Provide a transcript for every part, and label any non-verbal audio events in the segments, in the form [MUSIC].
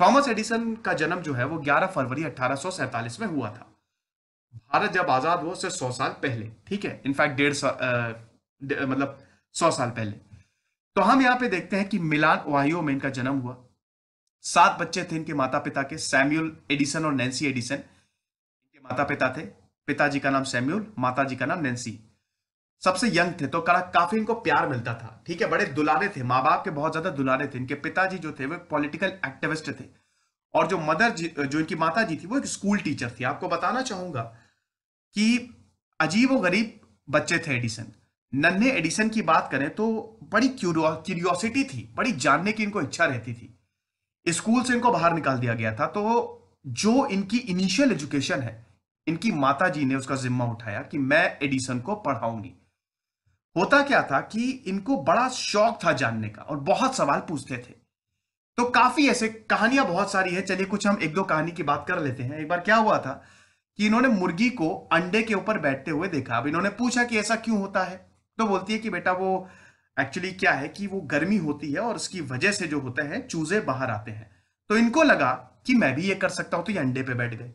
Thomas Edison का जन्म जो है वो 11 फरवरी अठारह में हुआ था भारत जब आजाद हुआ उससे 100 साल पहले ठीक है इनफैक्ट डेढ़ मतलब सौ मतलब 100 साल पहले तो हम यहाँ पे देखते हैं कि मिलान ओहियो में इनका जन्म हुआ सात बच्चे थे इनके माता पिता के सैम्यूल एडिसन और नैन्सी एडिसन इनके माता पिता थे पिताजी का नाम सैम्यूल माता जी का नाम नैन्सी सबसे यंग थे तो कड़ा काफी इनको प्यार मिलता था ठीक है बड़े दुलारे थे माँ बाप के बहुत ज्यादा दुलारे थे इनके पिताजी जो थे वो पॉलिटिकल एक्टिविस्ट थे और जो मदर जी जो इनकी माता जी थी वो एक स्कूल टीचर थी आपको बताना चाहूंगा कि अजीब व गरीब बच्चे थे एडिसन नन्हे एडिसन की बात करें तो बड़ी क्यूरियोसिटी थी बड़ी जानने की इनको इच्छा रहती थी स्कूल से इनको बाहर निकाल दिया गया था तो जो इनकी इनिशियल एजुकेशन है इनकी माता जी ने उसका जिम्मा उठाया कि मैं एडिसन को पढ़ाऊंगी होता क्या था कि इनको बड़ा शौक था जानने का और बहुत सवाल पूछते थे तो काफी ऐसे कहानियां बहुत सारी है चलिए कुछ हम एक दो कहानी की बात कर लेते हैं एक बार क्या हुआ था कि इन्होंने मुर्गी को अंडे के ऊपर बैठते हुए देखा अब इन्होंने पूछा कि ऐसा क्यों होता है तो बोलती है कि बेटा वो एक्चुअली क्या है कि वो गर्मी होती है और उसकी वजह से जो होता है चूजे बाहर आते हैं तो इनको लगा कि मैं भी ये कर सकता हूं तो ये अंडे पे बैठ गए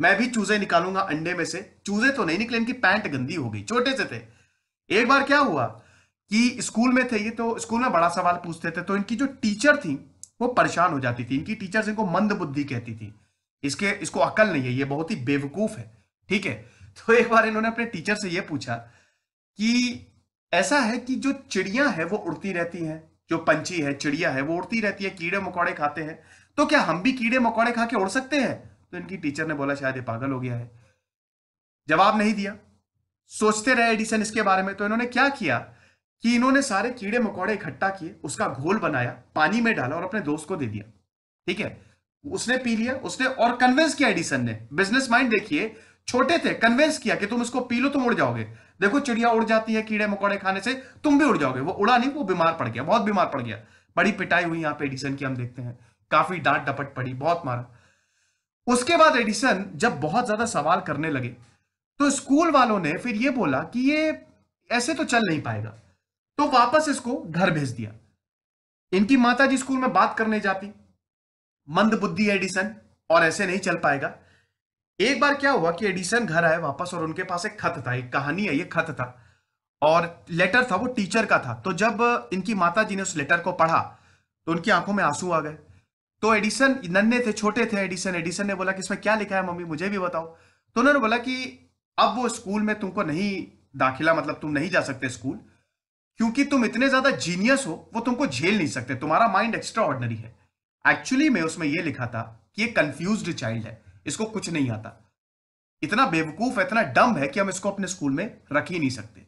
मैं भी चूजे निकालूंगा अंडे में से चूजे तो नहीं निकले इनकी पैंट गंदी हो गई छोटे से थे एक बार क्या हुआ कि स्कूल में थे ये तो स्कूल में बड़ा सवाल पूछते थे तो इनकी जो टीचर थी वो परेशान हो जाती थी इनकी टीचर इनको मंद बुद्धि कहती थी इसके इसको अकल नहीं है ये बहुत ही बेवकूफ है ठीक है [LAUGHS] तो एक बार इन्होंने अपने टीचर से ये पूछा कि ऐसा है कि जो चिड़िया है वो उड़ती रहती है जो पंछी है चिड़िया है वो उड़ती रहती है कीड़े मकोड़े खाते हैं तो क्या हम भी कीड़े मकोड़े खा के उड़ सकते हैं तो इनकी टीचर ने बोला शायद ये पागल हो गया है जवाब नहीं दिया सोचते रहे एडिसन इसके बारे में तो इन्होंने क्या किया कि इन्होंने सारे कीड़े मकोड़े इकट्ठा किए उसका घोल बनाया पानी में डाला और अपने दोस्त को दे दिया ठीक है उसने पी लिया उसने और कन्विंस किया एडिसन ने बिजनेस माइंड देखिए छोटे थे कन्विंस किया कि तुम इसको पी लो तुम उड़ जाओगे देखो चिड़िया उड़ जाती है कीड़े मकोड़े खाने से तुम भी उड़ जाओगे वो उड़ा नहीं वो बीमार पड़ गया बहुत बीमार पड़ गया बड़ी पिटाई हुई यहां पर एडिसन की हम देखते हैं काफी डांट डपट पड़ी बहुत मारा उसके बाद एडिसन जब बहुत ज्यादा सवाल करने लगे तो स्कूल वालों ने फिर ये बोला कि ये ऐसे तो चल नहीं पाएगा तो वापस इसको घर भेज दिया इनकी माता जी स्कूल में बात करने जाती मंद बुद्धि एडिसन और ऐसे नहीं चल पाएगा एक बार क्या हुआ कि एडिसन घर आए वापस और उनके पास एक खत था एक कहानी है ये खत था और लेटर था वो टीचर का था तो जब इनकी माता जी ने उस लेटर को पढ़ा तो उनकी आंखों में आंसू आ गए तो एडिसन नन्हे थे छोटे थे एडिसन एडिसन ने बोला कि इसमें क्या लिखा है मम्मी मुझे भी बताओ तो उन्होंने बोला कि अब वो स्कूल में तुमको नहीं दाखिला मतलब तुम नहीं जा सकते स्कूल क्योंकि तुम इतने ज्यादा जीनियस हो वो तुमको झेल नहीं सकते तुम्हारा माइंड एक्स्ट्रा ऑर्डनरी है एक्चुअली में उसमें यह लिखा था कि ये कंफ्यूज चाइल्ड है इसको कुछ नहीं आता इतना बेवकूफ है इतना डम है कि हम इसको अपने स्कूल में रख ही नहीं सकते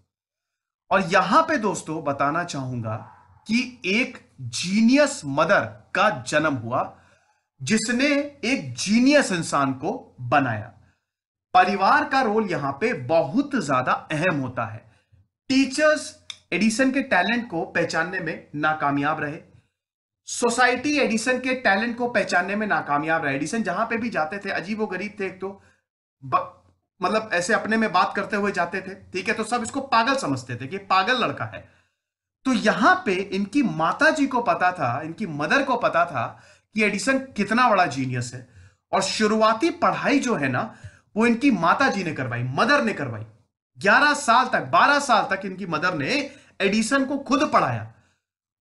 और यहां पे दोस्तों बताना चाहूंगा कि एक जीनियस मदर का जन्म हुआ जिसने एक जीनियस इंसान को बनाया परिवार का रोल यहां पे बहुत ज्यादा अहम होता है टीचर्स एडिसन के टैलेंट को पहचानने में नाकामयाब रहे सोसाइटी एडिसन के टैलेंट को पहचानने में नाकामयाब रहे एडिसन जहां पे भी जाते थे अजीब वो गरीब थे एक तो मतलब ऐसे अपने में बात करते हुए जाते थे ठीक है तो सब इसको पागल समझते थे कि पागल लड़का है तो यहां पे इनकी माता जी को पता था इनकी मदर को पता था कि एडिसन कितना बड़ा जीनियस है और शुरुआती पढ़ाई जो है ना वो इनकी माता जी ने करवाई मदर ने करवाई 11 साल तक 12 साल तक इनकी मदर ने एडिसन को खुद पढ़ाया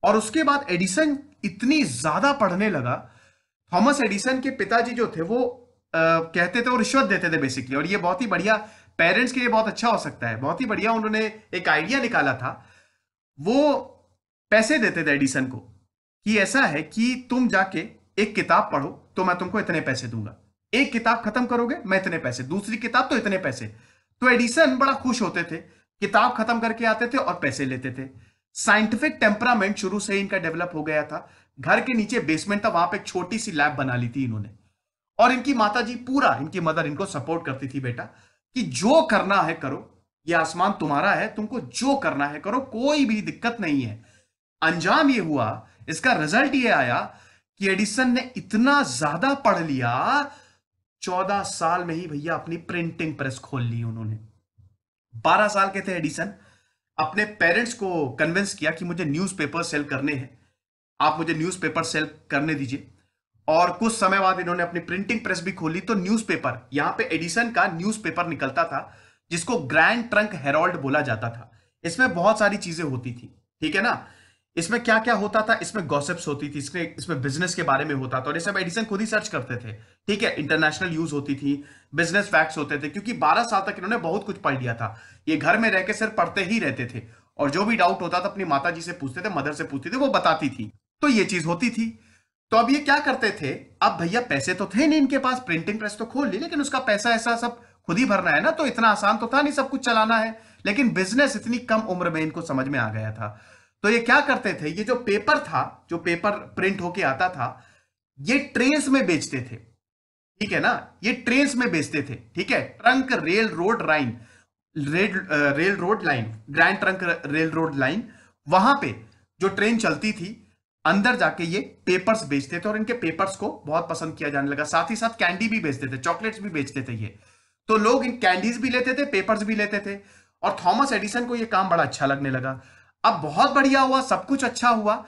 और उसके बाद एडिसन इतनी ज्यादा पढ़ने लगा थॉमस एडिसन के पिताजी जो थे वो आ, कहते थे और रिश्वत देते थे बेसिकली और ये बहुत ही बढ़िया पेरेंट्स के लिए बहुत अच्छा हो सकता है बहुत ही बढ़िया उन्होंने एक आइडिया निकाला था वो पैसे देते थे एडिसन को कि ऐसा है कि तुम जाके एक किताब पढ़ो तो मैं तुमको इतने पैसे दूंगा एक किताब खत्म करोगे मैं इतने पैसे दूसरी किताब तो इतने पैसे तो एडिसन बड़ा खुश होते थे किताब खत्म करके आते थे और पैसे लेते थे साइंटिफिक टेम्परामेंट शुरू से ही इनका डेवलप हो गया था घर के नीचे बेसमेंट था वहां पर छोटी सी लैब बना ली थी इन्होंने और इनकी माता जी पूरा इनकी मदर इनको सपोर्ट करती थी बेटा कि जो करना है करो ये आसमान तुम्हारा है तुमको जो करना है करो कोई भी दिक्कत नहीं है अंजाम ये हुआ इसका रिजल्ट ये आया कि एडिसन ने इतना ज्यादा पढ़ लिया चौदह साल में ही भैया अपनी प्रिंटिंग प्रेस खोल ली उन्होंने बारह साल के थे एडिसन अपने पेरेंट्स को कन्विंस किया कि मुझे न्यूज़पेपर सेल करने हैं आप मुझे न्यूज़पेपर सेल करने दीजिए और कुछ समय बाद इन्होंने अपनी प्रिंटिंग प्रेस भी खोली तो न्यूज़पेपर यहाँ पे एडिसन का न्यूज़पेपर निकलता था जिसको ग्रैंड ट्रंक हेरोल्ड बोला जाता था इसमें बहुत सारी चीजें होती थी ठीक है ना इसमें क्या क्या होता था इसमें गॉसिप्स होती थी इसमें इसमें बिजनेस के बारे में होता था और ये सब एडिसन खुद ही सर्च करते थे ठीक है इंटरनेशनल यूज होती थी बिजनेस फैक्ट्स होते थे क्योंकि 12 साल तक इन्होंने बहुत कुछ पढ़ लिया था ये घर में रहकर सिर्फ पढ़ते ही रहते थे और जो भी डाउट होता था अपनी माता जी से पूछते थे मदर से पूछते थे वो बताती थी तो ये चीज होती थी तो अब ये क्या करते थे अब भैया पैसे तो थे नहीं इनके पास प्रिंटिंग प्रेस तो खोल ली लेकिन उसका पैसा ऐसा सब खुद ही भरना है ना तो इतना आसान तो था नहीं सब कुछ चलाना है लेकिन बिजनेस इतनी कम उम्र में इनको समझ में आ गया था तो ये क्या करते थे ये जो पेपर था जो पेपर प्रिंट होके आता था ये ट्रेन्स में बेचते थे ठीक है ना ये ट्रेन्स में बेचते थे ठीक है trunk rail road line rail rail road line grand trunk rail road line वहां पे जो ट्रेन चलती थी अंदर जाके ये पेपर्स बेचते थे और इनके पेपर्स को बहुत पसंद किया जाने लगा साथ ही साथ कैंडी भी बेचते थे चॉकलेट्स भी बेचते थे ये तो लोग इन कैंडीज भी लेते थे पेपर्स भी लेते थे और थॉमस एडिसन को ये काम बड़ा अच्छा लगने लगा अब बहुत बढ़िया हुआ सब कुछ अच्छा हुआ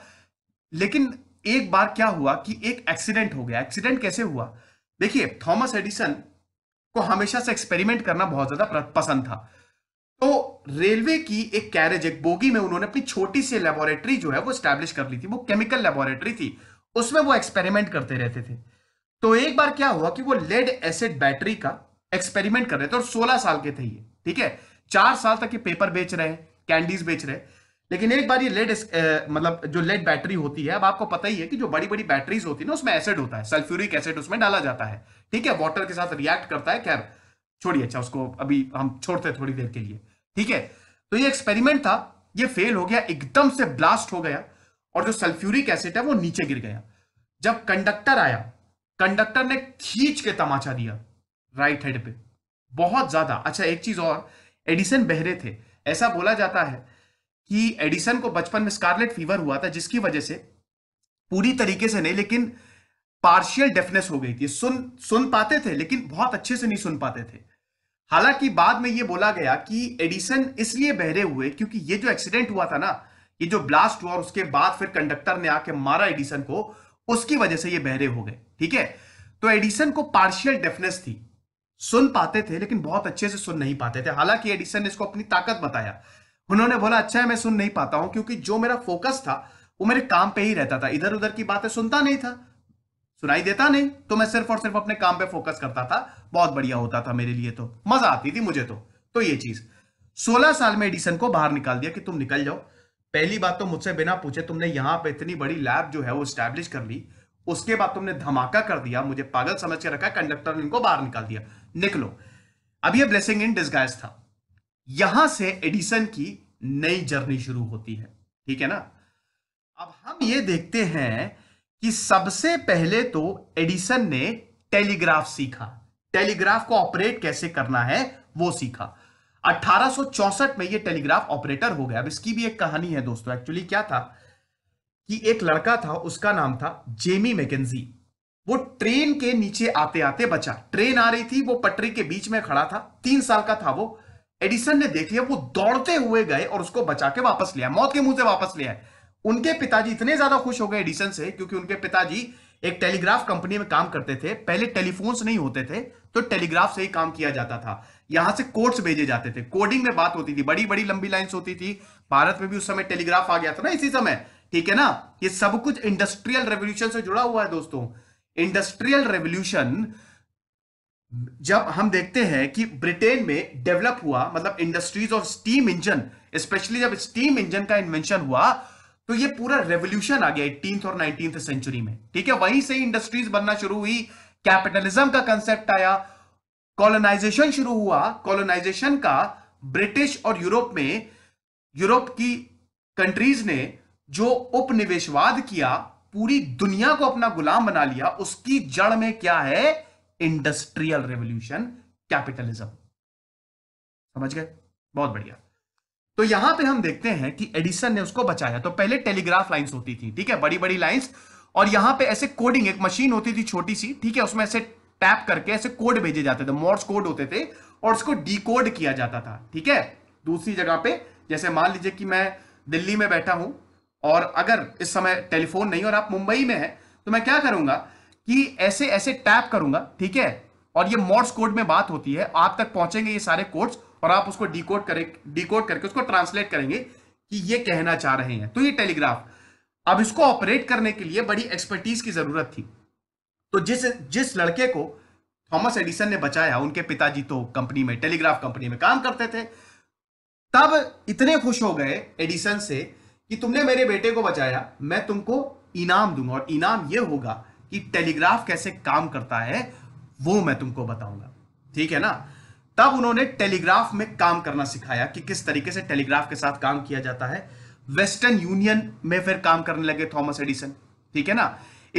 लेकिन एक बार क्या हुआ कि एक एक्सीडेंट हो गया एक्सीडेंट कैसे हुआ देखिए थॉमस एडिसन को हमेशा से एक्सपेरिमेंट करना बहुत ज्यादा पसंद था तो रेलवे की एक कैरेज एक बोगी में उन्होंने अपनी छोटी सी लेबोरेटरी जो है वो स्टैब्लिश कर ली थी वो केमिकल लेबोरेटरी थी उसमें वो एक्सपेरिमेंट करते रहते थे तो एक बार क्या हुआ कि वो लेड एसिड बैटरी का एक्सपेरिमेंट कर रहे थे और 16 साल के थे ये ठीक है चार साल तक ये पेपर बेच रहे हैं कैंडीज बेच रहे हैं लेकिन एक बार ये लेड मतलब जो लेड बैटरी होती है अब आपको पता ही है कि जो बड़ी बड़ी बैटरीज होती है ना उसमें एसिड होता है सल्फ्यूरिक एसिड उसमें डाला जाता है ठीक है वाटर के साथ रिएक्ट करता है खैर छोड़िए अच्छा उसको अभी हम छोड़ते हैं थोड़ी देर के लिए ठीक है तो ये एक्सपेरिमेंट था ये फेल हो गया एकदम से ब्लास्ट हो गया और जो सल्फ्यूरिक एसिड है वो नीचे गिर गया जब कंडक्टर आया कंडक्टर ने खींच के तमाचा दिया राइट हेड पे बहुत ज्यादा अच्छा एक चीज और एडिसन बहरे थे ऐसा बोला जाता है कि एडिसन को बचपन में स्कारलेट फीवर हुआ था जिसकी वजह से पूरी तरीके से नहीं लेकिन पार्शियल डेफनेस हो गई थी सुन सुन पाते थे लेकिन बहुत अच्छे से नहीं सुन पाते थे हालांकि बाद में यह बोला गया कि एडिसन इसलिए बहरे हुए क्योंकि ये जो एक्सीडेंट हुआ था ना ये जो ब्लास्ट हुआ और उसके बाद फिर कंडक्टर ने आके मारा एडिसन को उसकी वजह से ये बहरे हो गए ठीक है तो एडिसन को पार्शियल डेफनेस थी सुन पाते थे लेकिन बहुत अच्छे से सुन नहीं पाते थे हालांकि एडिसन ने इसको अपनी ताकत बताया उन्होंने बोला अच्छा है मैं सुन नहीं पाता हूं क्योंकि जो मेरा फोकस था वो मेरे काम पे ही रहता था इधर उधर की बातें सुनता नहीं था सुनाई देता नहीं तो मैं सिर्फ और सिर्फ अपने काम पे फोकस करता था बहुत बढ़िया होता था मेरे लिए तो मजा आती थी मुझे तो तो ये चीज 16 साल में एडिसन को बाहर निकाल दिया कि तुम निकल जाओ पहली बात तो मुझसे बिना पूछे तुमने यहां पर इतनी बड़ी लैब जो है वो स्टैब्लिश कर ली उसके बाद तुमने धमाका कर दिया मुझे पागल समझ के रखा कंडक्टर ने इनको बाहर निकाल दिया निकलो अब ये ब्लेसिंग इन डिस्गाइज था यहां से एडिसन की नई जर्नी शुरू होती है ठीक है ना अब हम ये देखते हैं कि सबसे पहले तो एडिसन ने टेलीग्राफ सीखा टेलीग्राफ को ऑपरेट कैसे करना है वो सीखा 1864 में ये टेलीग्राफ ऑपरेटर हो गया अब इसकी भी एक कहानी है दोस्तों एक्चुअली क्या था कि एक लड़का था उसका नाम था जेमी मैकेजी वो ट्रेन के नीचे आते आते बचा ट्रेन आ रही थी वो पटरी के बीच में खड़ा था तीन साल का था वो एडिसन ने देख लिया वो दौड़ते हुए गए और उसको बचा के वापस लिया मौत के मुंह से वापस लिया उनके पिताजी इतने ज्यादा खुश हो गए एडिसन से क्योंकि उनके पिताजी एक टेलीग्राफ कंपनी में काम करते थे पहले टेलीफोन नहीं होते थे तो टेलीग्राफ से ही काम किया जाता था यहां से कोड्स भेजे जाते थे कोडिंग में बात होती थी बड़ी बड़ी लंबी लाइंस होती थी भारत में भी उस समय टेलीग्राफ आ गया था ना इसी समय ठीक है ना ये सब कुछ इंडस्ट्रियल रेवोल्यूशन से जुड़ा हुआ है दोस्तों इंडस्ट्रियल रेवोल्यूशन जब हम देखते हैं कि ब्रिटेन में डेवलप हुआ मतलब industries of steam engine specially जब स्टीम इंजन का इन्वेंशन हुआ तो ये पूरा रेवोल्यूशन आ गया एटीन और नाइनटीन सेंचुरी में ठीक है वहीं से इंडस्ट्रीज बनना शुरू हुई कैपिटलिज्म का कंसेप्ट आया कॉलोनाइजेशन शुरू हुआ कॉलोनाइजेशन का ब्रिटिश और यूरोप में यूरोप की कंट्रीज ने जो उपनिवेशवाद किया पूरी दुनिया को अपना गुलाम बना लिया उसकी जड़ में क्या है इंडस्ट्रियल रेवोल्यूशन कैपिटलिज्म समझ गए बहुत बढ़िया तो यहां पे हम देखते हैं कि एडिसन ने उसको बचाया तो पहले टेलीग्राफ लाइंस होती थी ठीक है बड़ी बड़ी लाइंस और यहां पे ऐसे कोडिंग एक मशीन होती थी छोटी सी ठीक है उसमें ऐसे टैप करके ऐसे कोड भेजे जाते थे मोर्स कोड होते थे और उसको डी किया जाता था ठीक है दूसरी जगह पे जैसे मान लीजिए कि मैं दिल्ली में बैठा हूं और अगर इस समय टेलीफोन नहीं और आप मुंबई में है तो मैं क्या करूंगा कि ऐसे ऐसे टैप करूंगा ठीक है और ये मॉड्स कोड में बात होती है आप तक पहुंचेंगे ये सारे कोड्स और आप उसको डिकोड करें डिकोड करके उसको ट्रांसलेट करेंगे कि ये कहना चाह रहे हैं तो ये टेलीग्राफ अब इसको ऑपरेट करने के लिए बड़ी एक्सपर्टीज की जरूरत थी तो जिस जिस लड़के को थॉमस एडिसन ने बचाया उनके पिताजी तो कंपनी में टेलीग्राफ कंपनी में काम करते थे तब इतने खुश हो गए एडिसन से कि तुमने मेरे बेटे को बचाया मैं तुमको इनाम दूंगा और इनाम यह होगा कि टेलीग्राफ कैसे काम करता है वो मैं तुमको बताऊंगा ठीक है ना तब उन्होंने टेलीग्राफ में काम करना सिखाया कि किस तरीके से टेलीग्राफ के साथ काम किया जाता है वेस्टर्न यूनियन में फिर काम करने लगे थॉमस एडिसन ठीक है ना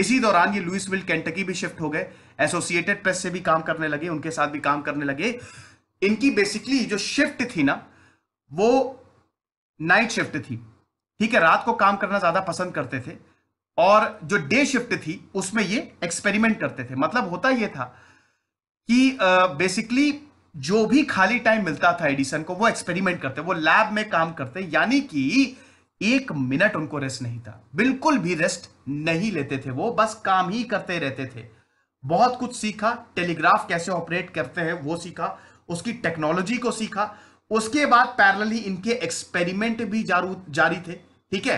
इसी दौरान ये लुइस विल कैंटकी भी शिफ्ट हो गए एसोसिएटेड प्रेस से भी काम करने लगे उनके साथ भी काम करने लगे इनकी बेसिकली जो शिफ्ट थी ना वो नाइट शिफ्ट थी ठीक है रात को काम करना ज्यादा पसंद करते थे और जो डे शिफ्ट थी उसमें ये एक्सपेरिमेंट करते थे मतलब होता ये था कि बेसिकली जो भी खाली टाइम मिलता था एडिसन को वो एक्सपेरिमेंट करते वो लैब में काम करते यानी कि एक मिनट उनको रेस्ट नहीं था बिल्कुल भी रेस्ट नहीं लेते थे वो बस काम ही करते रहते थे बहुत कुछ सीखा टेलीग्राफ कैसे ऑपरेट करते हैं वो सीखा उसकी टेक्नोलॉजी को सीखा उसके बाद पैरेलली इनके एक्सपेरिमेंट भी जारू जारी थे ठीक है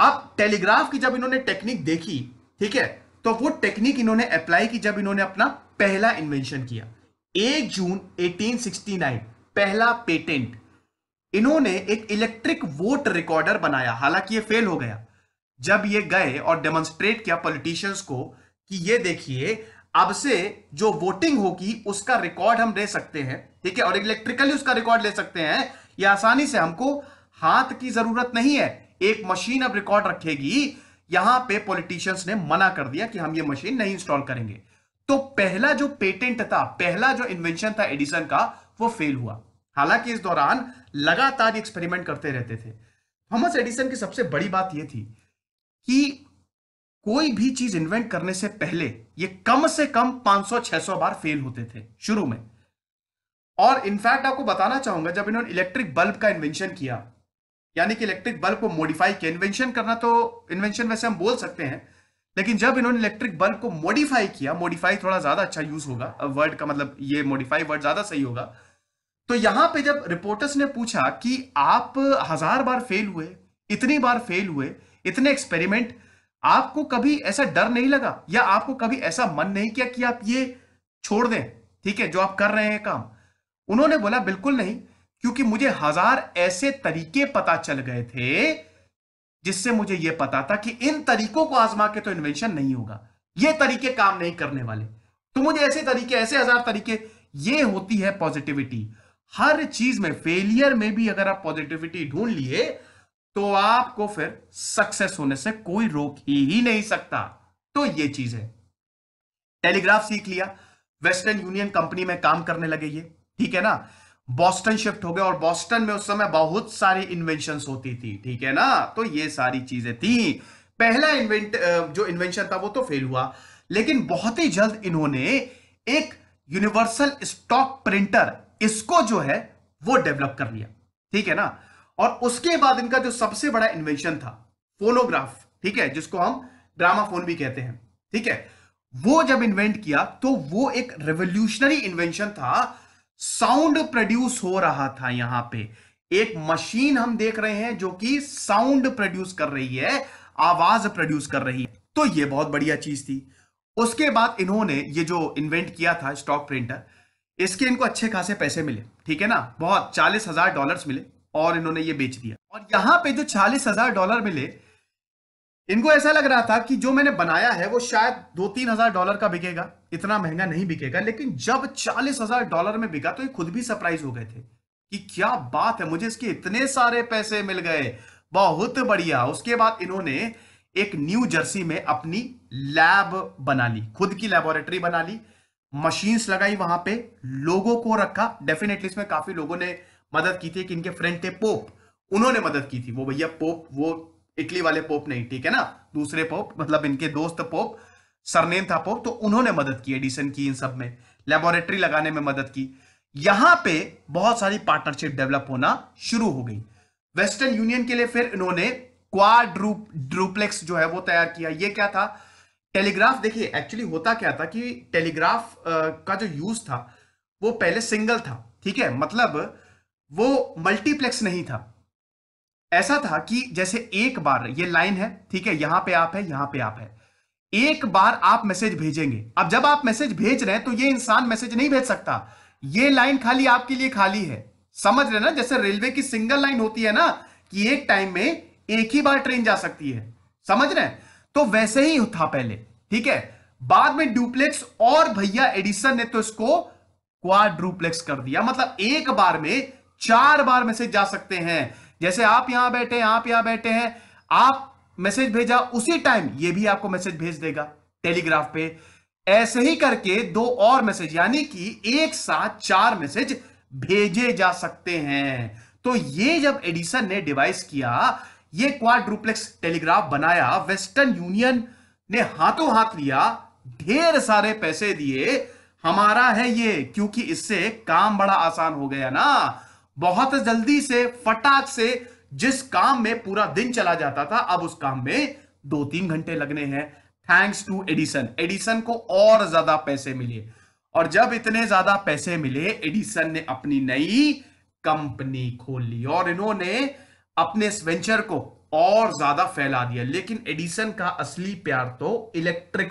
अब टेलीग्राफ की जब इन्होंने टेक्निक देखी ठीक है तो वो टेक्निक इन्होंने अप्लाई की जब इन्होंने अपना पहला इन्वेंशन किया एक जून 1869 पहला पेटेंट इन्होंने एक इलेक्ट्रिक वोट रिकॉर्डर बनाया हालांकि ये फेल हो गया जब ये गए और डेमोन्स्ट्रेट किया पॉलिटिशियंस को कि ये देखिए अब से जो वोटिंग होगी उसका रिकॉर्ड हम ले सकते हैं ठीक है और इलेक्ट्रिकली उसका रिकॉर्ड ले सकते हैं ये आसानी से हमको हाथ की जरूरत नहीं है एक मशीन अब रिकॉर्ड रखेगी यहां पे पॉलिटिशियंस ने मना कर दिया कि हम ये मशीन नहीं इंस्टॉल करेंगे तो पहला जो पेटेंट था पहला जो इन्वेंशन था एडिसन का वो फेल हुआ हालांकि इस दौरान लगातार एक्सपेरिमेंट करते रहते थे थॉमस एडिसन की सबसे बड़ी बात यह थी कि कोई भी चीज इन्वेंट करने से पहले ये कम से कम 500-600 बार फेल होते थे शुरू में और इनफैक्ट आपको बताना चाहूंगा जब इन्होंने इलेक्ट्रिक बल्ब का इन्वेंशन किया यानी कि इलेक्ट्रिक बल्ब को मॉडिफाई किया इन्वेंशन करना तो इन्वेंशन वैसे हम बोल सकते हैं लेकिन जब इन्होंने इलेक्ट्रिक बल्ब को मॉडिफाई किया मॉडिफाई थोड़ा ज्यादा अच्छा यूज होगा वर्ड का मतलब ये मॉडिफाई वर्ड ज्यादा सही होगा तो यहां पे जब रिपोर्टर्स ने पूछा कि आप हजार बार फेल हुए इतनी बार फेल हुए इतने एक्सपेरिमेंट आपको कभी ऐसा डर नहीं लगा या आपको कभी ऐसा मन नहीं किया कि आप ये छोड़ दें ठीक है जो आप कर रहे हैं काम उन्होंने बोला बिल्कुल नहीं क्योंकि मुझे हजार ऐसे तरीके पता चल गए थे जिससे मुझे यह पता था कि इन तरीकों को आजमा के तो इन्वेंशन नहीं होगा ये तरीके काम नहीं करने वाले तो मुझे ऐसे तरीके ऐसे हजार तरीके ये होती है पॉजिटिविटी हर चीज में फेलियर में भी अगर आप पॉजिटिविटी ढूंढ लिए तो आपको फिर सक्सेस होने से कोई रोक ही, ही नहीं सकता तो ये चीज है टेलीग्राफ सीख लिया वेस्टर्न यूनियन कंपनी में काम करने लगे ये ठीक है ना बॉस्टन शिफ्ट हो गए और बॉस्टन में उस समय बहुत सारी इन्वेंशन होती थी ठीक है ना तो ये सारी चीजें थी पहला इन्वेंट जो इन्वेंशन था वो तो फेल हुआ लेकिन बहुत ही जल्द इन्होंने एक यूनिवर्सल स्टॉक प्रिंटर इसको जो है वो डेवलप कर लिया ठीक है ना और उसके बाद इनका जो सबसे बड़ा इन्वेंशन था फोनोग्राफ ठीक है जिसको हम फोन भी कहते हैं ठीक है वो जब इन्वेंट किया तो वो एक रेवोल्यूशनरी इन्वेंशन था साउंड प्रोड्यूस हो रहा था यहां पे एक मशीन हम देख रहे हैं जो कि साउंड प्रोड्यूस कर रही है आवाज प्रोड्यूस कर रही है तो ये बहुत बढ़िया चीज थी उसके बाद इन्होंने ये जो इन्वेंट किया था स्टॉक प्रिंटर इसके इनको अच्छे खासे पैसे मिले ठीक है ना बहुत चालीस हजार डॉलर मिले और इन्होंने ये बेच दिया और यहां पे जो चालीस हजार डॉलर मिले इनको ऐसा लग रहा था कि जो मैंने बनाया है वो शायद दो तीन हजार डॉलर का बिकेगा इतना महंगा नहीं बिकेगा लेकिन जब चालीस हजार डॉलर में बिका तो ये खुद भी सरप्राइज हो गए थे कि क्या बात है मुझे इसके इतने सारे पैसे मिल गए बहुत बढ़िया उसके बाद इन्होंने एक न्यू जर्सी में अपनी लैब बना ली खुद की लेबोरेटरी बना ली मशीन्स लगाई वहां पे लोगों को रखा डेफिनेटली इसमें काफी लोगों ने मदद की थी कि इनके फ्रेंड थे पोप उन्होंने मदद की थी वो भैया पोप वो इटली वाले पोप नहीं ठीक है ना दूसरे पोप मतलब इनके दोस्त पोप सरनेम था पोप तो उन्होंने मदद की एडिसन की इन सब में लेबोरेटरी लगाने में मदद की यहां पे बहुत सारी पार्टनरशिप डेवलप होना शुरू हो गई वेस्टर्न यूनियन के लिए फिर इन्होंने क्वाड्रूप्लेक्स जो है वो तैयार किया ये क्या था टेलीग्राफ देखिए एक्चुअली होता क्या था कि टेलीग्राफ का जो यूज था वो पहले सिंगल था ठीक है मतलब वो मल्टीप्लेक्स नहीं था ऐसा था कि जैसे एक बार ये लाइन है ठीक है यहां पे आप है यहां पे आप है एक बार आप मैसेज भेजेंगे अब जब आप मैसेज भेज रहे हैं तो ये इंसान मैसेज नहीं भेज सकता ये लाइन खाली आपके लिए खाली है समझ रहे ना जैसे रेलवे की सिंगल लाइन होती है ना कि एक टाइम में एक ही बार ट्रेन जा सकती है समझ रहे तो वैसे ही था पहले ठीक है बाद में डुप्लेक्स और भैया एडिसन ने तो इसको क्वाड्रुप्लेक्स कर दिया मतलब एक बार में चार बार मैसेज जा सकते हैं जैसे आप यहां बैठे आप यहां बैठे हैं आप मैसेज भेजा उसी टाइम ये भी आपको मैसेज भेज देगा टेलीग्राफ पे ऐसे ही करके दो और मैसेज यानी कि एक साथ चार मैसेज भेजे जा सकते हैं तो ये जब एडिसन ने डिवाइस किया ये क्वाड्रुप्लेक्स टेलीग्राफ बनाया वेस्टर्न यूनियन ने हाथों हाथ लिया ढेर सारे पैसे दिए हमारा है ये क्योंकि इससे काम बड़ा आसान हो गया ना बहुत जल्दी से फटाक से जिस काम में पूरा दिन चला जाता था अब उस काम में दो तीन घंटे लगने हैं थैंक्स टू एडिसन एडिसन को और ज्यादा पैसे मिले और जब इतने ज्यादा पैसे मिले एडिसन ने अपनी नई कंपनी खोली और इन्होंने अपने इस वेंचर को और ज्यादा फैला दिया लेकिन एडिसन का असली प्यार तो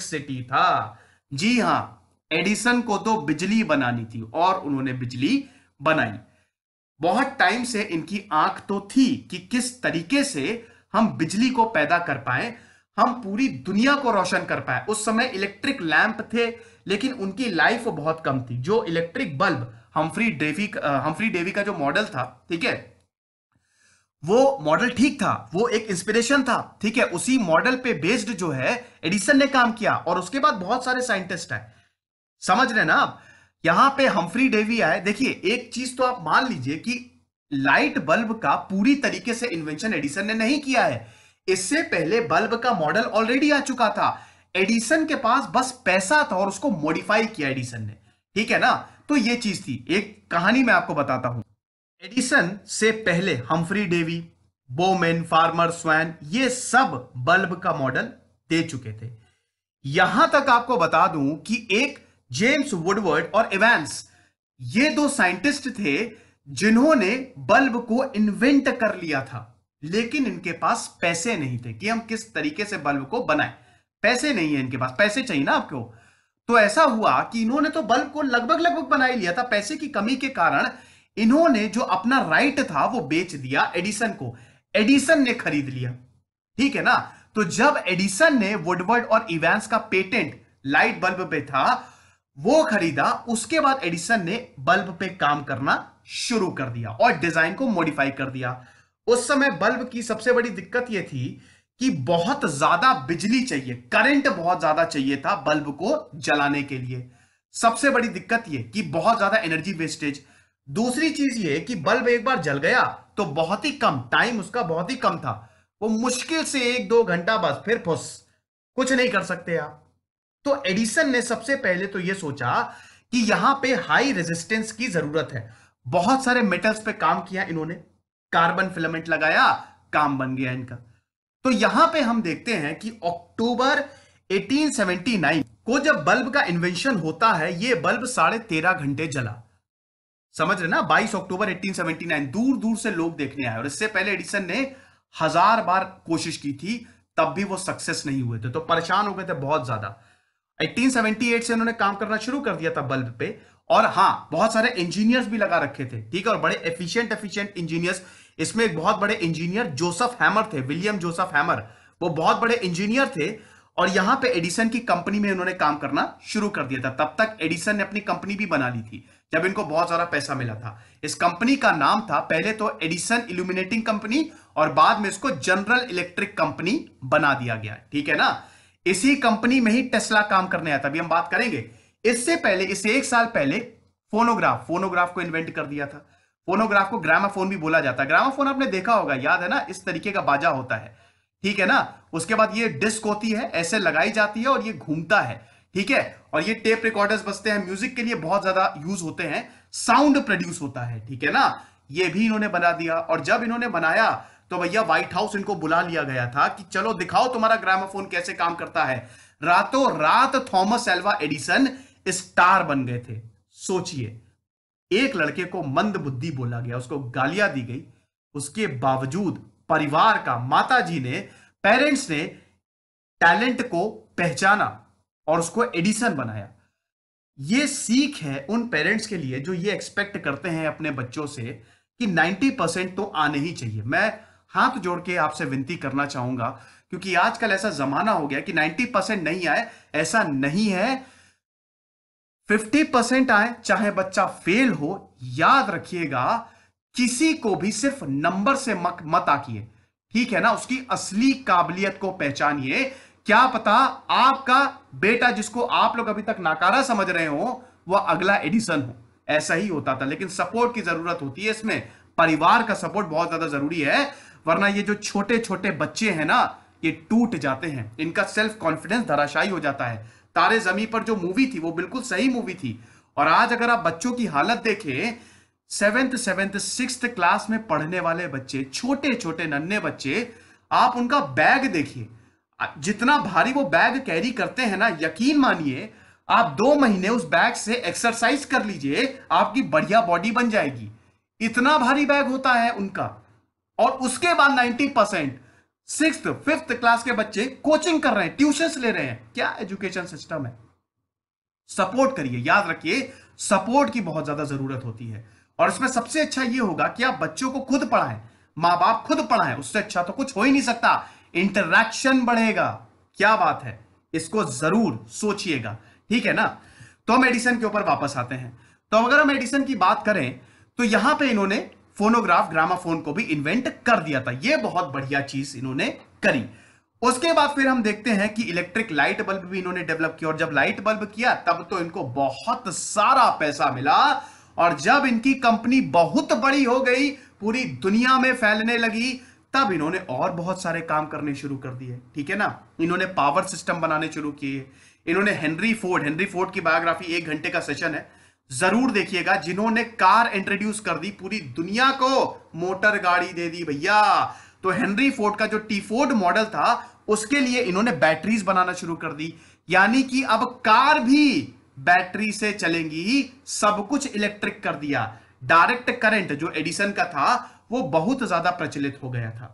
सिटी था जी हां एडिसन को तो बिजली बनानी थी और उन्होंने बिजली बनाई बहुत टाइम से इनकी आंख तो थी कि किस तरीके से हम बिजली को पैदा कर पाए हम पूरी दुनिया को रोशन कर पाए उस समय इलेक्ट्रिक लैंप थे लेकिन उनकी लाइफ बहुत कम थी जो electric bulb Humphry Davy Humphry Davy का जो मॉडल था ठीक है वो मॉडल ठीक था वो एक इंस्पिरेशन था ठीक है उसी मॉडल पे बेस्ड जो है एडिसन ने काम किया और उसके बाद बहुत सारे साइंटिस्ट है समझ रहे ना आप यहां पे हम्फ्री डेवी आए देखिए एक चीज तो आप मान लीजिए कि लाइट बल्ब का पूरी तरीके से इन्वेंशन एडिसन ने नहीं किया है इससे पहले बल्ब का मॉडल ऑलरेडी आ चुका था एडिसन के पास बस पैसा था और उसको मॉडिफाई किया एडिसन ने ठीक है ना तो ये चीज थी एक कहानी मैं आपको बताता हूं एडिसन से पहले Humphry Davy Bowman Farmer Swan ये सब बल्ब का मॉडल दे चुके थे यहां तक आपको बता दूं कि एक जेम्स वुडवर्ड और एवेंस ये दो साइंटिस्ट थे जिन्होंने बल्ब को इन्वेंट कर लिया था लेकिन इनके पास पैसे नहीं थे कि हम किस तरीके से बल्ब को बनाए पैसे नहीं है इनके पास पैसे चाहिए ना आपको तो ऐसा हुआ कि इन्होंने तो बल्ब को लगभग लगभग बना ही लिया था पैसे की कमी के कारण इन्होंने जो अपना राइट था वो बेच दिया एडिसन को एडिसन ने खरीद लिया ठीक है ना तो जब एडिसन ने वुडवर्ड और इवेंस का पेटेंट लाइट बल्ब पे था वो खरीदा उसके बाद एडिसन ने बल्ब पे काम करना शुरू कर दिया और डिजाइन को मॉडिफाई कर दिया उस समय बल्ब की सबसे बड़ी दिक्कत यह थी कि बहुत ज्यादा बिजली चाहिए करंट बहुत ज्यादा चाहिए था बल्ब को जलाने के लिए सबसे बड़ी दिक्कत यह कि बहुत ज्यादा एनर्जी वेस्टेज दूसरी चीज यह कि बल्ब एक बार जल गया तो बहुत ही कम टाइम उसका बहुत ही कम था वो मुश्किल से एक दो घंटा बस फिर फुस कुछ नहीं कर सकते आप तो एडिसन ने सबसे पहले तो यह सोचा कि यहां पे हाई रेजिस्टेंस की जरूरत है बहुत सारे मेटल्स पे काम किया इन्होंने कार्बन फिलामेंट लगाया काम बन गया इनका तो यहां पे हम देखते हैं कि अक्टूबर 1879 को जब बल्ब का इन्वेंशन होता है यह बल्ब साढ़े तेरह घंटे जला समझ रहे ना 22 अक्टूबर 1879 दूर दूर से लोग देखने आए और इससे पहले एडिसन ने हजार बार कोशिश की थी तब भी वो सक्सेस नहीं हुए थे तो परेशान हो गए थे बहुत ज्यादा 1878 से उन्होंने काम करना शुरू कर दिया था बल्ब पे और हाँ बहुत सारे इंजीनियर्स भी लगा रखे थे ठीक है और बड़े एफिशिएंट एफिशिएंट इंजीनियर्स इसमें एक बहुत बड़े इंजीनियर जोसेफ हैमर थे विलियम जोसेफ हैमर वो बहुत बड़े इंजीनियर थे और यहां पे एडिसन की कंपनी में उन्होंने काम करना शुरू कर दिया था तब तक एडिसन ने अपनी कंपनी भी बना ली थी जब इनको बहुत सारा पैसा मिला था इस कंपनी का नाम था पहले तो एडिसन इल्यूमिनेटिंग कंपनी और बाद में इसको जनरल इलेक्ट्रिक कंपनी बना दिया गया ठीक है ना इसी कंपनी में ही टेस्ला काम करने आया था अभी हम बात करेंगे इससे पहले इससे एक साल पहले फोनोग्राफ फोनोग्राफ को इन्वेंट कर दिया था फोनोग्राफ को ग्रामाफोन भी बोला जाता है ग्रामाफोन आपने देखा होगा याद है ना इस तरीके का बाजा होता है ठीक है ना उसके बाद ये डिस्क होती है ऐसे लगाई जाती है और ये घूमता है ठीक है और ये टेप रिकॉर्डर्स बसते हैं म्यूजिक के लिए बहुत ज्यादा यूज होते हैं साउंड प्रोड्यूस होता है ठीक है ना ये भी इन्होंने बना दिया और जब इन्होंने बनाया तो भैया व्हाइट हाउस इनको बुला लिया गया था कि चलो दिखाओ तुम्हारा ग्रामाफोन कैसे काम करता है रातों रात थॉमस एल्वा एडिसन स्टार बन गए थे सोचिए एक लड़के को मंद बुद्धि बोला गया उसको गालियां दी गई उसके बावजूद परिवार का माता जी ने पेरेंट्स ने टैलेंट को पहचाना और उसको एडिसन बनाया ये सीख है उन पेरेंट्स के लिए जो ये एक्सपेक्ट करते हैं अपने बच्चों से कि 90 परसेंट तो आने ही चाहिए मैं हाथ जोड़ के आपसे विनती करना चाहूंगा क्योंकि आजकल ऐसा जमाना हो गया कि 90 परसेंट नहीं आए ऐसा नहीं है 50 परसेंट आए चाहे बच्चा फेल हो याद रखिएगा किसी को भी सिर्फ नंबर से मत मत आकिए ठीक है ना उसकी असली काबिलियत को पहचानिए क्या पता आपका बेटा जिसको आप लोग अभी तक नाकारा समझ रहे हो वह अगला एडिसन हो ऐसा ही होता था लेकिन सपोर्ट की जरूरत होती है इसमें परिवार का सपोर्ट बहुत ज्यादा जरूरी है वरना ये जो छोटे छोटे बच्चे हैं ना ये टूट जाते हैं इनका सेल्फ कॉन्फिडेंस धराशायी हो जाता है तारे जमी पर जो मूवी थी वो बिल्कुल सही मूवी थी और आज अगर आप बच्चों की हालत देखें सेवेंथ सेवेंथ सिक्स क्लास में पढ़ने वाले बच्चे छोटे छोटे नन्हे बच्चे आप उनका बैग देखिए जितना भारी वो बैग कैरी करते हैं ना यकीन मानिए आप दो महीने उस बैग से एक्सरसाइज कर लीजिए आपकी बढ़िया बॉडी बन जाएगी इतना भारी बैग होता है उनका और उसके बाद ninety percent six fifth class के बच्चे कोचिंग कर रहे हैं ट्यूशन ले रहे हैं क्या एजुकेशन सिस्टम है सपोर्ट करिए याद रखिए सपोर्ट की बहुत ज्यादा जरूरत होती है और इसमें सबसे अच्छा यह होगा कि आप बच्चों को खुद पढ़ाएं मां बाप खुद पढ़ाएं उससे अच्छा तो कुछ हो ही नहीं सकता इंटरैक्शन बढ़ेगा क्या बात है इसको जरूर सोचिएगा ठीक है ना तो हम एडिसन के ऊपर वापस आते हैं तो अगर हम एडिसन की बात करें तो यहां पे इन्होंने फोनोग्राफ ग्रामाफोन को भी इन्वेंट कर दिया था यह बहुत बढ़िया चीज इन्होंने करी उसके बाद फिर हम देखते हैं कि इलेक्ट्रिक लाइट बल्ब भी इन्होंने डेवलप किया और जब लाइट बल्ब किया तब तो इनको बहुत सारा पैसा मिला और जब इनकी कंपनी बहुत बड़ी हो गई पूरी दुनिया में फैलने लगी तब इन्होंने और बहुत सारे काम करने शुरू कर दिए ठीक है ना इन्होंने पावर सिस्टम बनाने शुरू किए इन्होंने हेनरी फोर्ड हेनरी फोर्ड की बायोग्राफी एक घंटे का सेशन है जरूर देखिएगा जिन्होंने कार इंट्रोड्यूस कर दी पूरी दुनिया को मोटर गाड़ी दे दी भैया तो हेनरी फोर्ड का जो टी फोर्ड मॉडल था उसके लिए इन्होंने बैटरीज बनाना शुरू कर दी यानी कि अब कार भी बैटरी से चलेंगी सब कुछ इलेक्ट्रिक कर दिया डायरेक्ट करंट जो एडिसन का था वो बहुत ज्यादा प्रचलित हो गया था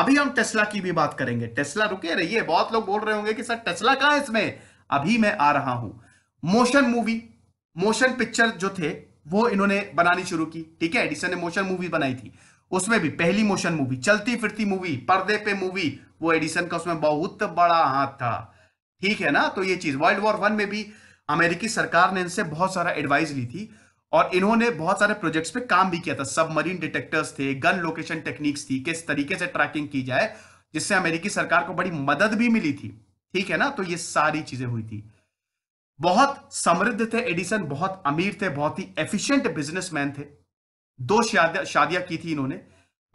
अभी हम टेस्ला की भी बात करेंगे टेस्ला रुके रहिए बहुत लोग बोल रहे होंगे कि सर टेस्ला कहां है इसमें अभी मैं आ रहा हूं मोशन मूवी मोशन पिक्चर जो थे वो इन्होंने बनानी शुरू की ठीक है एडिसन ने मोशन मूवी बनाई थी उसमें भी पहली मोशन मूवी चलती फिरती मूवी पर्दे पे मूवी वो एडिसन का उसमें बहुत बड़ा हाथ था ठीक है ना तो ये चीज वर्ल्ड वॉर वन में भी अमेरिकी सरकार ने इनसे बहुत सारा एडवाइस ली थी और इन्होंने बहुत सारे प्रोजेक्ट्स पे काम भी किया था सबमरीन डिटेक्टर्स थे गन लोकेशन टेक्निक्स थी किस तरीके से ट्रैकिंग की जाए जिससे अमेरिकी सरकार को बड़ी मदद भी मिली थी ठीक है ना तो ये सारी चीजें हुई थी बहुत समृद्ध थे एडिसन बहुत अमीर थे बहुत ही एफिशिएंट बिजनेसमैन थे दो शादियां की थी इन्होंने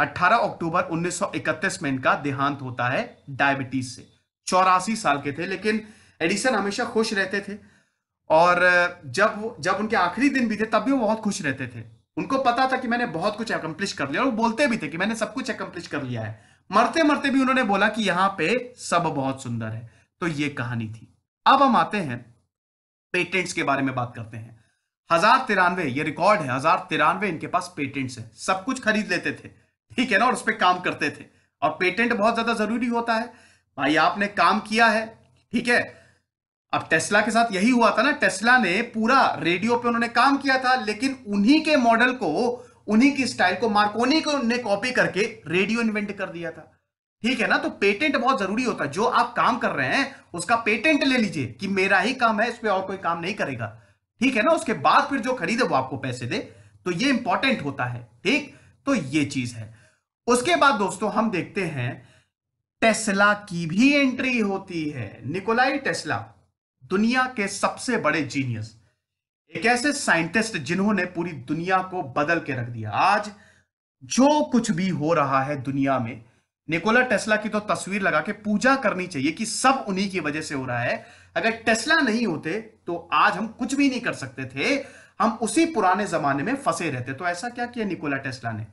18 अक्टूबर 1931 में इनका देहांत होता है डायबिटीज से चौरासी साल के थे लेकिन एडिसन हमेशा खुश रहते थे और जब जब उनके आखिरी दिन भी थे तब भी वो बहुत खुश रहते थे उनको पता था कि मैंने बहुत कुछ अकम्प्लिश कर लिया और वो बोलते भी थे कि मैंने सब कुछ अकम्प्लिश कर लिया है मरते मरते भी उन्होंने बोला कि यहां पे सब बहुत सुंदर है तो ये कहानी थी अब हम आते हैं पेटेंट्स के बारे में बात करते हैं हजार तिरानवे ये रिकॉर्ड है हजार तिरानवे इनके पास पेटेंट्स है सब कुछ खरीद लेते थे ठीक है ना और उस पर काम करते थे और पेटेंट बहुत ज्यादा जरूरी होता है भाई आपने काम किया है ठीक है अब टेस्ला के साथ यही हुआ था ना टेस्ला ने पूरा रेडियो पे उन्होंने काम किया था लेकिन उन्हीं के मॉडल को उन्हीं की स्टाइल को मार्कोनी को ने कॉपी करके रेडियो इन्वेंट कर दिया था ठीक है ना तो पेटेंट बहुत जरूरी होता है जो आप काम कर रहे हैं उसका पेटेंट ले लीजिए कि मेरा ही काम है इस पर और कोई काम नहीं करेगा ठीक है ना उसके बाद फिर जो खरीदे वो आपको पैसे दे तो ये इंपॉर्टेंट होता है ठीक तो ये चीज है उसके बाद दोस्तों हम देखते हैं टेस्ला की भी एंट्री होती है निकोलाई टेस्ला दुनिया के सबसे बड़े जीनियस एक ऐसे साइंटिस्ट जिन्होंने पूरी दुनिया को बदल के रख दिया आज जो कुछ भी हो रहा है दुनिया में निकोला टेस्ला की तो तस्वीर लगा के पूजा करनी चाहिए कि सब उन्हीं की वजह से हो रहा है अगर टेस्ला नहीं होते तो आज हम कुछ भी नहीं कर सकते थे हम उसी पुराने जमाने में फंसे रहते तो ऐसा क्या किया निकोला टेस्ला ने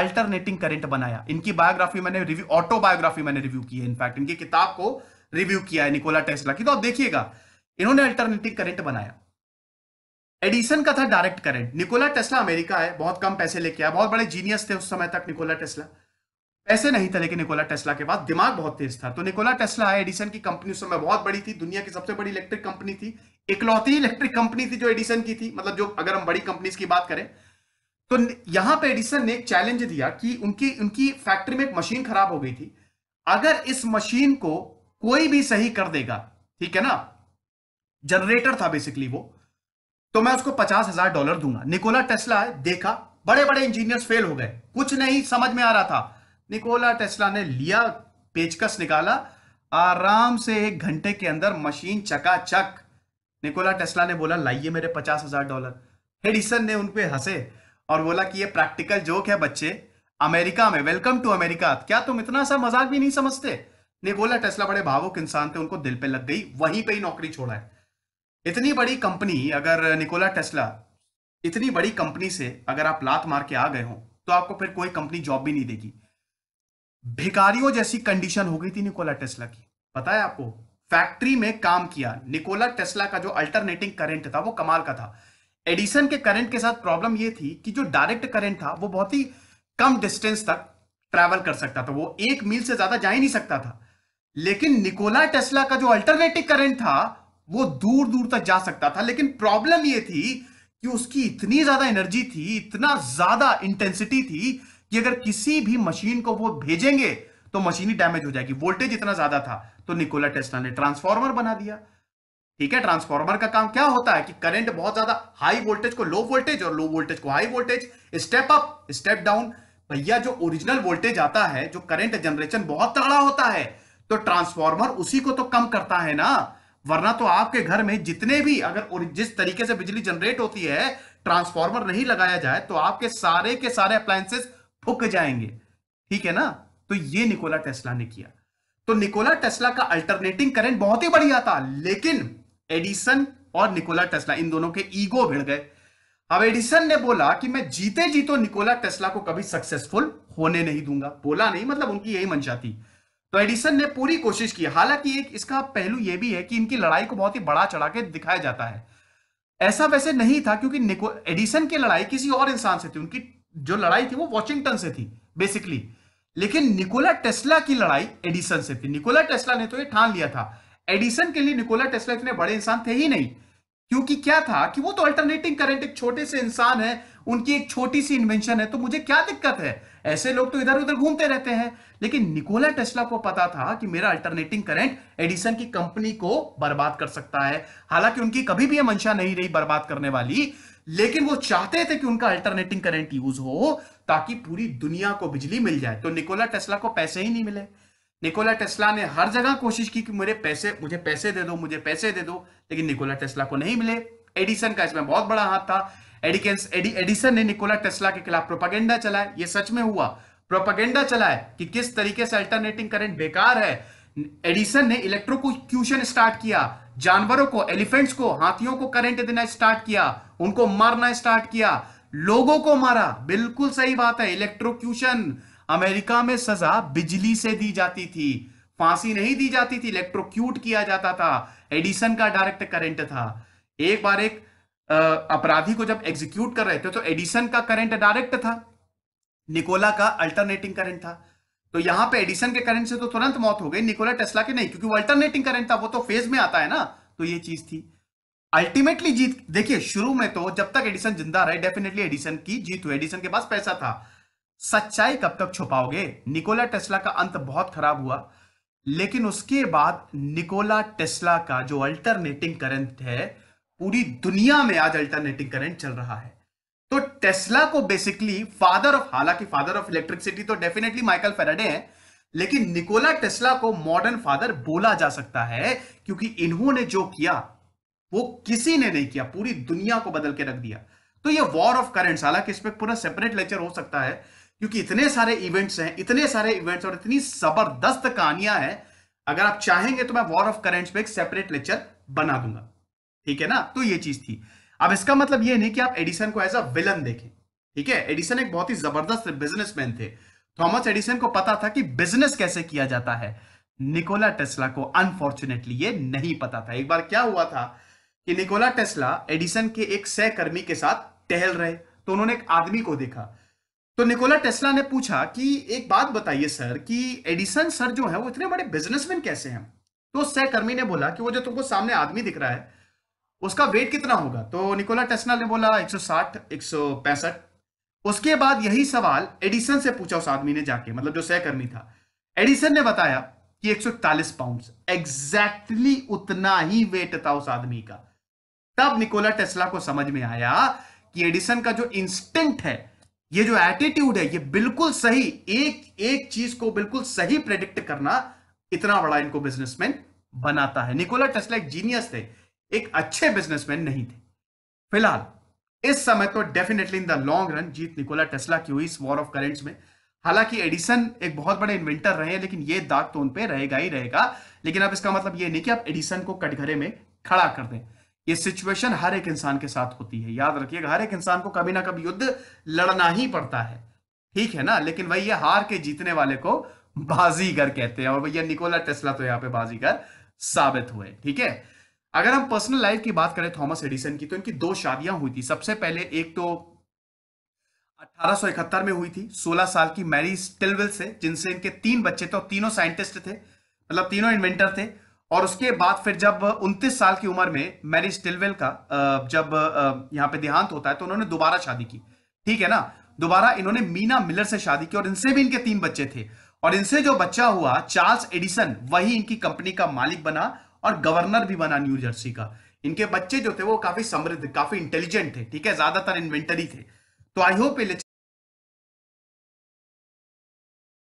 अल्टरनेटिंग करंट बनाया इनकी बायोग्राफी मैंने रिव्यू ऑटोबायोग्राफी मैंने रिव्यू की है इनफैक्ट इनकी किताब को रिव्यू किया है निकोला टेस्ला की तो आप देखिएगा इन्होंने अल्टरनेटिंग करंट बनाया एडिसन का था direct current Nikola Tesla America है बहुत कम पैसे लेके आया बहुत बड़े जीनियस थे उस समय तक निकोला टेस्ला पैसे नहीं था लेकिन निकोला टेस्ला के बाद दिमाग बहुत तेज था तो निकोला टेस्ला एडिसन की कंपनी उस समय बहुत बड़ी थी दुनिया की सबसे बड़ी इलेक्ट्रिक कंपनी थी इकलौती इलेक्ट्रिक कंपनी थी जो एडिसन की थी मतलब जो अगर हम बड़ी कंपनीज की बात करें तो यहां पर एडिसन ने एक चैलेंज दिया कि उनकी उनकी फैक्ट्री में एक मशीन खराब हो गई थी अगर इस मशीन को कोई भी सही कर देगा ठीक है ना जनरेटर था बेसिकली वो तो मैं उसको पचास हजार डॉलर दूंगा निकोला टेस्ला देखा बड़े बड़े इंजीनियर्स फेल हो गए कुछ नहीं समझ में आ रहा था निकोला टेस्ला ने लिया पेचकस निकाला आराम से एक घंटे के अंदर मशीन चकाचक निकोला टेस्ला ने बोला लाइए मेरे पचास हजार डॉलर हेडिसन ने उनपे हंसे और बोला कि ये प्रैक्टिकल जोक है बच्चे अमेरिका में वेलकम टू अमेरिका क्या तुम इतना सा मजाक भी नहीं समझते निकोला टेस्ला बड़े भावुक इंसान थे उनको दिल पे लग गई वहीं पे ही नौकरी छोड़ा है इतनी बड़ी कंपनी अगर निकोला टेस्ला इतनी बड़ी कंपनी से अगर आप लात मार के आ गए हो तो आपको फिर कोई कंपनी जॉब भी नहीं देगी भिकारियों जैसी कंडीशन हो गई थी निकोला टेस्ला की पता है आपको फैक्ट्री में काम किया निकोला टेस्ला का जो अल्टरनेटिंग करंट था वो कमाल का था एडिसन के करंट के साथ प्रॉब्लम ये थी कि जो डायरेक्ट करंट था वो बहुत ही कम डिस्टेंस तक ट्रैवल कर सकता था वो एक मील से ज्यादा जा ही नहीं सकता था लेकिन निकोला टेस्ला का जो अल्टरनेटिव करंट था वो दूर दूर तक जा सकता था लेकिन प्रॉब्लम ये थी कि उसकी इतनी ज्यादा एनर्जी थी इतना ज्यादा इंटेंसिटी थी कि अगर किसी भी मशीन को वो भेजेंगे तो मशीन ही डैमेज हो जाएगी वोल्टेज इतना ज्यादा था तो निकोला टेस्ला ने ट्रांसफॉर्मर बना दिया ठीक है ट्रांसफॉर्मर का काम क्या होता है कि करंट बहुत ज्यादा हाई वोल्टेज को लो वोल्टेज और लो वोल्टेज को high voltage step up step down भैया जो ओरिजिनल वोल्टेज आता है जो करंट जनरेशन बहुत तगड़ा होता है तो ट्रांसफॉर्मर उसी को तो कम करता है ना वरना तो आपके घर में जितने भी अगर जिस तरीके से बिजली जनरेट होती है ट्रांसफॉर्मर नहीं लगाया जाए तो आपके सारे के सारे अप्लायसेस फुक जाएंगे ठीक है ना तो ये निकोला टेस्ला ने किया तो निकोला टेस्ला का अल्टरनेटिंग करंट बहुत ही बढ़िया था लेकिन एडिसन और निकोला टेस्ला इन दोनों के ईगो भिड़ गए अब एडिसन ने बोला कि मैं जीते जीतो निकोला टेस्ला को कभी सक्सेसफुल होने नहीं दूंगा बोला नहीं मतलब उनकी यही मंशा थी तो एडिसन ने पूरी कोशिश की हालांकि एक इसका पहलू यह भी है कि इनकी लड़ाई को बहुत ही बड़ा चढ़ा के दिखाया जाता है ऐसा वैसे नहीं था क्योंकि एडिसन की लड़ाई किसी और इंसान से थी उनकी जो लड़ाई थी वो वॉशिंगटन से थी बेसिकली लेकिन निकोला टेस्ला की लड़ाई एडिसन से थी निकोला टेस्ला ने तो ये ठान लिया था एडिसन के लिए निकोला टेस्ला इतने बड़े इंसान थे ही नहीं क्योंकि क्या था कि वो तो अल्टरनेटिंग करंट एक छोटे से इंसान है उनकी एक छोटी सी इन्वेंशन है तो मुझे क्या दिक्कत है ऐसे लोग तो इधर उधर घूमते रहते हैं लेकिन निकोला टेस्ला को पता था कि मेरा अल्टरनेटिंग करंट एडिसन की कंपनी को बर्बाद कर सकता है हालांकि उनकी कभी भी यह मंशा नहीं रही बर्बाद करने वाली लेकिन वो चाहते थे कि उनका अल्टरनेटिंग करंट यूज हो ताकि पूरी दुनिया को बिजली मिल जाए तो निकोला टेस्ला को पैसे ही नहीं मिले निकोला टेस्ला ने हर जगह कोशिश की कि मेरे पैसे मुझे पैसे दे दो मुझे पैसे दे दो लेकिन निकोला टेस्ला को नहीं मिले एडिसन का इसमें बहुत बड़ा हाथ था एडिकेंस एडि, एडिसन ने निकोला टेस्ला के खिलाफ प्रोपागेंडा चलाया ये सच में हुआ प्रोपागेंडा चलाया कि किस तरीके से अल्टरनेटिंग करंट बेकार है एडिसन ने इलेक्ट्रोक्यूशन स्टार्ट किया जानवरों को एलिफेंट्स को हाथियों को करंट देना स्टार्ट किया उनको मारना स्टार्ट किया लोगों को मारा बिल्कुल सही बात है इलेक्ट्रोक्यूशन अमेरिका में सजा बिजली से दी जाती थी फांसी नहीं दी जाती थी इलेक्ट्रोक्यूट किया जाता था एडिसन का डायरेक्ट करंट था एक बार एक अपराधी को जब एग्जीक्यूट कर रहे थे तो एडिसन का करंट डायरेक्ट था निकोला का अल्टरनेटिंग करंट था तो यहां पे एडिसन के करंट से तो तुरंत मौत हो गई निकोला टेस्ला के नहीं क्योंकि वो अल्टरनेटिंग करंट था वो तो फेज में आता है ना तो ये चीज थी अल्टीमेटली जीत देखिए शुरू में तो जब तक एडिसन जिंदा रहे डेफिनेटली एडिसन की जीत हुई एडिसन के पास पैसा था सच्चाई कब तक छुपाओगे निकोला टेस्ला का अंत बहुत खराब हुआ लेकिन उसके बाद निकोला टेस्ला का जो अल्टरनेटिंग करंट है पूरी दुनिया में आज अल्टरनेटिंग करंट चल रहा है तो टेस्ला को बेसिकली फादर ऑफ हालांकि फादर ऑफ इलेक्ट्रिसिटी तो डेफिनेटली माइकल फेराडे है लेकिन निकोला टेस्ला को मॉडर्न फादर बोला जा सकता है क्योंकि इन्होंने जो किया वो किसी ने नहीं किया पूरी दुनिया को बदल के रख दिया तो ये वॉर ऑफ करेंट्स हालांकि इस पर पूरा सेपरेट लेक्चर हो सकता है क्योंकि इतने सारे इवेंट्स हैं इतने सारे इवेंट्स और इतनी जबरदस्त कहानियां हैं अगर आप चाहेंगे तो मैं वॉर ऑफ करेंट्स पे एक सेपरेट लेक्चर बना दूंगा ठीक है ना तो ये चीज थी अब इसका मतलब यह नहीं कि आप एडिसन को एज अ विलन देखें ठीक है एडिसन एक बहुत ही जबरदस्त बिजनेसमैन थे थॉमस एडिसन को पता था कि बिजनेस कैसे किया जाता है निकोला टेस्ला को अनफॉर्चुनेटली ये नहीं पता था एक बार क्या हुआ था कि निकोला टेस्ला एडिसन के एक सहकर्मी के साथ टहल रहे तो उन्होंने एक आदमी को देखा तो निकोला टेस्ला ने पूछा कि एक बात बताइए सर कि एडिसन सर जो है वो इतने बड़े बिजनेसमैन कैसे हैं तो सहकर्मी ने बोला कि वो जो तुमको सामने आदमी दिख रहा है उसका वेट कितना होगा तो निकोला टेस्ला ने बोला 160 165 उसके बाद यही सवाल एडिसन से पूछा उस आदमी ने जाके मतलब जो सहकर्मी था एडिसन ने बताया कि 141 पाउंड्स एग्जैक्टली उतना ही वेट था उस आदमी का तब निकोला टेस्ला को समझ में आया कि एडिसन का जो इंस्टिंक्ट है ये जो एटीट्यूड है ये बिल्कुल सही एक एक चीज को बिल्कुल सही प्रेडिक्ट करना इतना बड़ा इनको बिजनेसमैन बनाता है निकोला टेस्ला एक जीनियस थे एक अच्छे बिजनेसमैन नहीं थे फिलहाल इस समय तो definitely in the long run जीत निकोला टेस्ला की हुई इस वॉर ऑफ करेंट्स में हालांकि एडिसन एक बहुत बड़े इन्वेंटर रहे लेकिन ये दाग तो उन रहेगा ही रहेगा लेकिन अब इसका मतलब ये नहीं कि आप एडिसन को कटघरे में खड़ा कर दें ये सिचुएशन हर एक इंसान के साथ होती है याद रखिएगा हर एक इंसान को कभी ना कभी युद्ध लड़ना ही पड़ता है ठीक है ना लेकिन वही ये हार के जीतने वाले को बाजीगर कहते हैं और भैया निकोला टेस्ला तो यहाँ पे बाजीगर साबित हुए ठीक है अगर हम पर्सनल लाइफ की बात करें थॉमस एडिसन की तो इनकी दो शादियां हुई थी सबसे पहले एक तो अठारह में हुई थी 16 साल की मैरी स्टिलविल से जिनसे इनके तीन बच्चे थे और तीनों साइंटिस्ट थे मतलब तीनों इन्वेंटर थे और उसके बाद फिर जब 29 साल की उम्र में मैरी स्टिलविल का जब यहाँ पे देहांत होता है तो उन्होंने दोबारा शादी की ठीक है ना दोबारा इन्होंने मीना मिलर से शादी की और इनसे भी इनके तीन बच्चे थे और इनसे जो बच्चा हुआ चार्ल्स एडिसन वही इनकी कंपनी का मालिक बना और गवर्नर भी बना न्यू जर्सी का इनके बच्चे जो थे वो काफी समृद्ध काफी इंटेलिजेंट थे ठीक है ज्यादातर इन्वेंटरी थे तो आई होप ये